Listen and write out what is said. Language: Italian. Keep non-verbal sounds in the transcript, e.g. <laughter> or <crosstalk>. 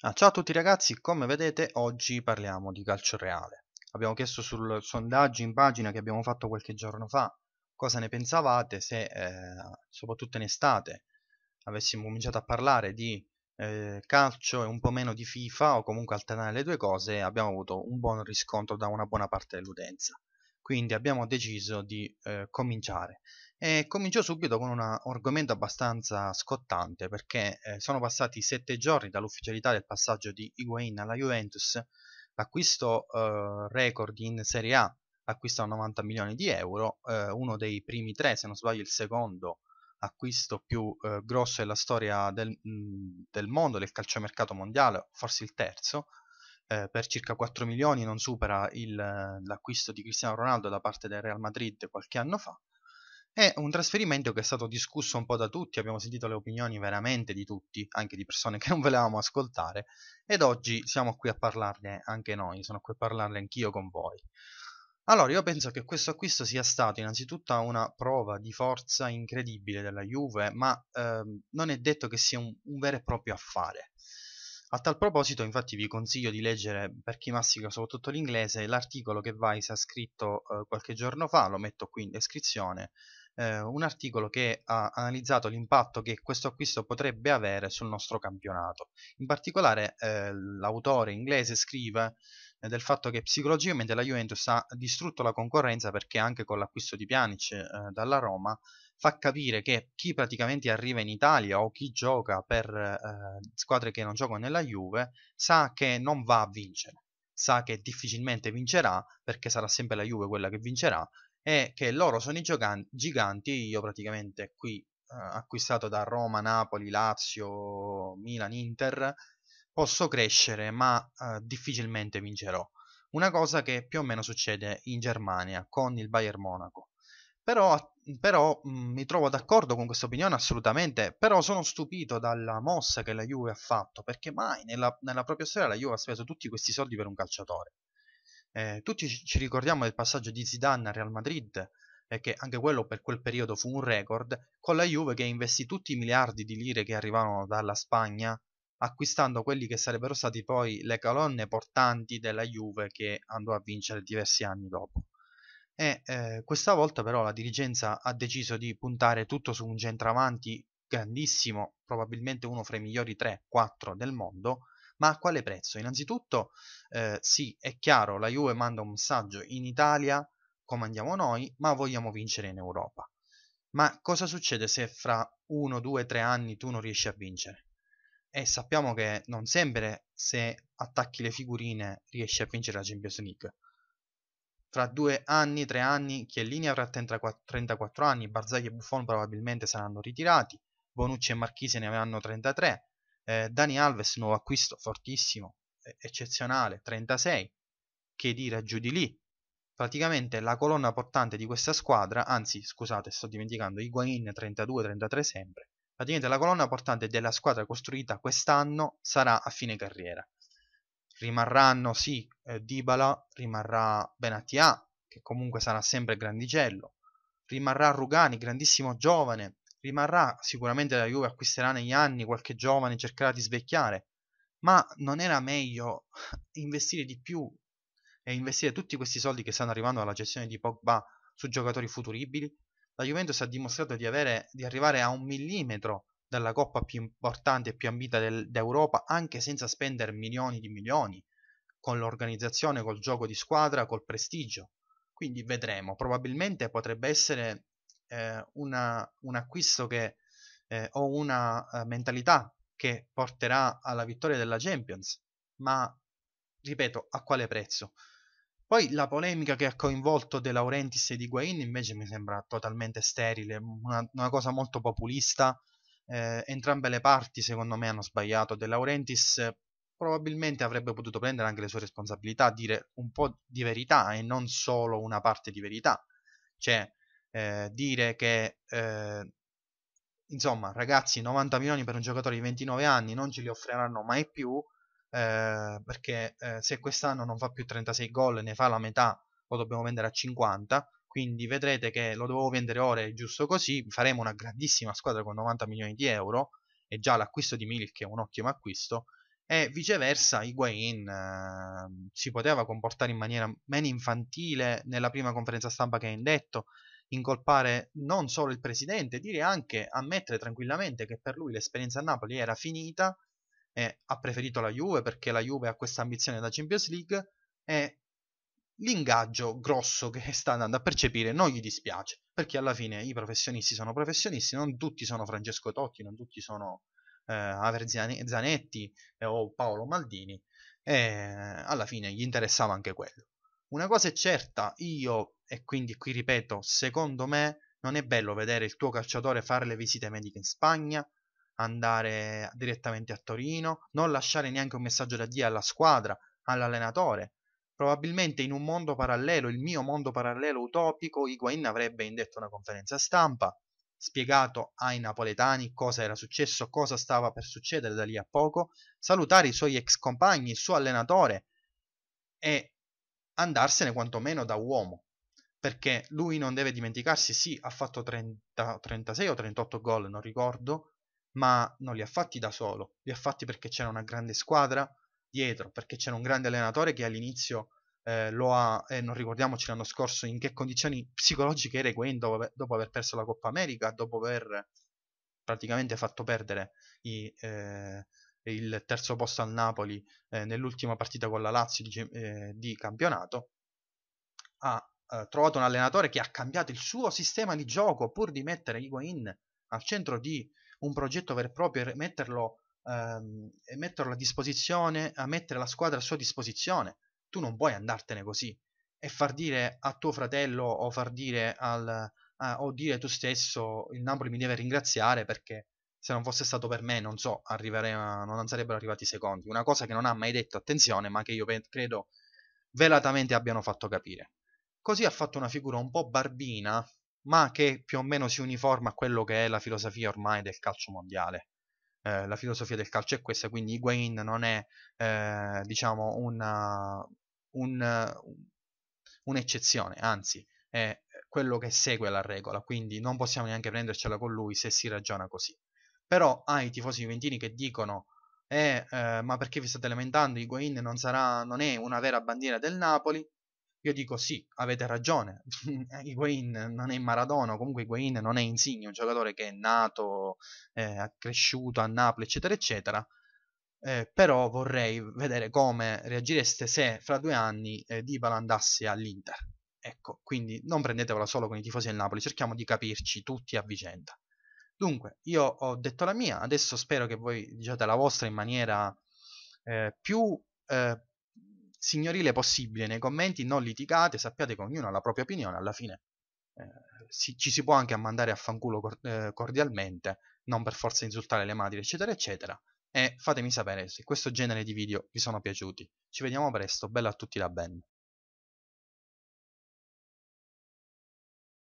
Ah, ciao a tutti ragazzi, come vedete oggi parliamo di calcio reale. Abbiamo chiesto sul sondaggio in pagina che abbiamo fatto qualche giorno fa cosa ne pensavate se, eh, soprattutto in estate, avessimo cominciato a parlare di eh, calcio e un po' meno di FIFA o comunque alternare le due cose, abbiamo avuto un buon riscontro da una buona parte dell'utenza. Quindi abbiamo deciso di eh, cominciare. E cominciò subito con un argomento abbastanza scottante perché eh, sono passati sette giorni dall'ufficialità del passaggio di Higuain alla Juventus, l'acquisto eh, record in Serie A, acquisto 90 milioni di euro, eh, uno dei primi tre, se non sbaglio il secondo acquisto più eh, grosso della storia del, mh, mm, del, mondo, del calciomercato mondiale, forse il terzo, eh, per circa 4 milioni non supera il, l'acquisto di Cristiano Ronaldo da parte del Real Madrid qualche anno fa è un trasferimento che è stato discusso un po' da tutti, abbiamo sentito le opinioni veramente di tutti, anche di persone <laughs> che non volevamo ascoltare, ed oggi siamo qui a parlarne anche noi, sono qui a parlarne anch'io con voi. Allora, io penso che questo acquisto sia stato innanzitutto una prova di forza incredibile della Juve, ma ehm, non è detto che sia un, un vero e proprio affare. A tal proposito, infatti, vi consiglio di leggere, per chi massica soprattutto l'inglese, l'articolo che Vice ha scritto eh, qualche giorno fa, lo metto qui in descrizione, eh, un articolo che ha analizzato l'impatto che questo acquisto potrebbe avere sul nostro campionato. In particolare, eh, l'autore inglese scrive eh, del fatto che psicologicamente la Juventus ha distrutto la concorrenza perché anche con l'acquisto di Pjanic eh, dalla Roma fa capire che chi praticamente arriva in Italia o chi gioca per eh, squadre che non giocano nella Juve sa che non va a vincere, sa che difficilmente vincerà perché sarà sempre la Juve quella che vincerà e che loro sono i giganti, io praticamente qui eh, acquistato da Roma, Napoli, Lazio, Milan, Inter, posso crescere ma eh, difficilmente vincerò. Una cosa che più o meno succede in Germania con il Bayern Monaco però, mhmm, però mh, mhmm, mi trovo d'accordo con questa opinione assolutamente, però sono stupito dalla mossa che la Juve ha fatto, perché mai nella, nella propria storia la Juve ha speso tutti questi soldi per un calciatore. Eh, tutti ci ricordiamo del passaggio di Zidane al Real Madrid, eh, che anche quello per quel periodo fu un record, con la Juve che investì tutti i miliardi di lire che arrivavano dalla Spagna, acquistando quelli che sarebbero stati poi le colonne portanti della Juve che andò a vincere diversi anni dopo e eh, questa volta però la dirigenza ha deciso di puntare tutto su un centravanti grandissimo, probabilmente uno fra i migliori 3-4 del mondo, ma a quale prezzo? Innanzitutto, eh, sì, è chiaro, la Juve manda un messaggio in Italia, come andiamo noi, ma vogliamo vincere in Europa. Ma cosa succede se fra 1, 2, 3 anni tu non riesci a vincere? E sappiamo che non sempre se attacchi le figurine riesci a vincere la Champions League tra due anni, tre anni, Chiellini avrà 34, anni, Barzagli e Buffon probabilmente saranno ritirati, Bonucci e Marchise ne avranno 33, eh, Dani Alves, nuovo acquisto fortissimo, eh, eccezionale, 36, che dire giù di lì. Praticamente la colonna portante di questa squadra, anzi scusate sto dimenticando, Higuain 32-33 sempre, praticamente la colonna portante della squadra costruita quest'anno sarà a fine carriera rimarranno sì eh, Dybala, rimarrà Benatia, che comunque sarà sempre grandicello, rimarrà Rugani, grandissimo giovane, rimarrà sicuramente la Juve acquisterà negli anni qualche giovane, cercherà di svecchiare, ma non era meglio <laughs> investire di più e investire tutti questi soldi che stanno arrivando alla gestione di Pogba su giocatori futuribili? La Juventus ha dimostrato di, avere, di arrivare a un millimetro dalla coppa più importante e più ambita del, d'Europa anche senza spendere milioni di milioni, con l'organizzazione, col gioco di squadra, col prestigio. Quindi vedremo, probabilmente potrebbe essere eh, una, un acquisto che, eh, o una uh, mentalità che porterà alla vittoria della Champions, ma ripeto, a quale prezzo? Poi la polemica che ha coinvolto De Laurentiis e di Guain invece mi sembra totalmente sterile, una, una cosa molto populista, eh, entrambe le parti secondo me hanno sbagliato. De Laurentiis eh, probabilmente avrebbe potuto prendere anche le sue responsabilità, dire un po' di verità e non solo una parte di verità. Cioè, eh, dire che, eh, insomma, ragazzi, 90 milioni per un giocatore di 29 anni non ce li offriranno mai più, eh, perché eh, se quest'anno non fa più 36 gol, ne fa la metà, lo dobbiamo vendere a 50, quindi vedrete che lo dovevo vendere ora è giusto così, faremo una grandissima squadra con 90 milioni di euro e già l'acquisto di Milik è un ottimo acquisto e viceversa Higuain eh, si poteva comportare in maniera meno infantile nella prima conferenza stampa che ha indetto incolpare non solo il presidente, dire anche, ammettere tranquillamente che per lui l'esperienza a Napoli era finita e ha preferito la Juve perché la Juve ha questa ambizione da Champions League e l'ingaggio grosso che <laughs> sta andando a percepire non gli dispiace, perché alla fine i professionisti sono professionisti, non tutti sono Francesco Totti, non tutti sono eh, Aver Zanetti eh, o Paolo Maldini, e alla fine gli interessava anche quello. Una cosa è certa, io, e quindi qui ripeto, secondo me non è bello vedere il tuo calciatore fare le visite mediche in Spagna, andare direttamente a Torino, non lasciare neanche un messaggio da Dio alla squadra, all'allenatore, Probabilmente in un mondo parallelo, il mio mondo parallelo utopico, Higuain avrebbe indetto una conferenza stampa, spiegato ai napoletani cosa era successo, cosa stava per succedere da lì a poco, salutare i suoi ex compagni, il suo allenatore e andarsene quantomeno da uomo, perché lui non deve dimenticarsi, sì, ha fatto 30, 36 o 38 gol, non ricordo, ma non li ha fatti da solo, li ha fatti perché c'era una grande squadra, dietro, perché c'era un grande allenatore che all'inizio eh, lo ha, eh, non ricordiamoci l'anno scorso in che condizioni psicologiche era Higuain dopo, dopo, aver perso la Coppa America, dopo aver praticamente fatto perdere i, eh, il terzo posto al Napoli eh, nell'ultima partita con la Lazio di, eh, di campionato, ha eh, trovato un allenatore che ha cambiato il suo sistema di gioco pur di mettere Higuain al centro di un progetto vero e proprio e metterlo ehm, metterlo a disposizione, a mettere la squadra a sua disposizione. Tu non puoi andartene così e far dire a tuo fratello o far dire al, Ah, o dire tu stesso il Napoli mi deve ringraziare perché se non fosse stato per me non so a, non sarebbero arrivati i secondi una cosa che non ha mai detto attenzione ma che io credo velatamente abbiano fatto capire così ha fatto una figura un po' barbina ma che più o meno si uniforma a quello che è la filosofia ormai del calcio mondiale eh, la filosofia del calcio è questa, quindi Higuain non è eh, diciamo una, un, un'eccezione, anzi è quello che segue la regola, quindi non possiamo neanche prendercela con lui se si ragiona così. Però hai ah, tifosi juventini che dicono eh, eh, ma perché vi state lamentando, Higuain non, sarà, non è una vera bandiera del Napoli, io dico sì, avete ragione, <laughs> eh, Higuain non è Maradona, comunque Higuain non è Insigne, un giocatore che è nato, eh, cresciuto a Napoli, eccetera, eccetera, eh, però vorrei vedere come reagireste se fra due anni eh, Dybala andasse all'Inter. Ecco, quindi non prendetevela solo con i tifosi del Napoli, cerchiamo di capirci tutti a vicenda. Dunque, io ho detto la mia, adesso spero che voi diciate la vostra in maniera eh, più eh, signorile possibile nei commenti, non litigate, sappiate che ognuno ha la propria opinione, alla fine eh, si, ci si può anche mandare a fanculo cor eh, cordialmente, non per forza insultare le madri, eccetera, eccetera. E fatemi sapere se questo genere di video vi sono piaciuti. Ci vediamo presto, bella a tutti da Ben.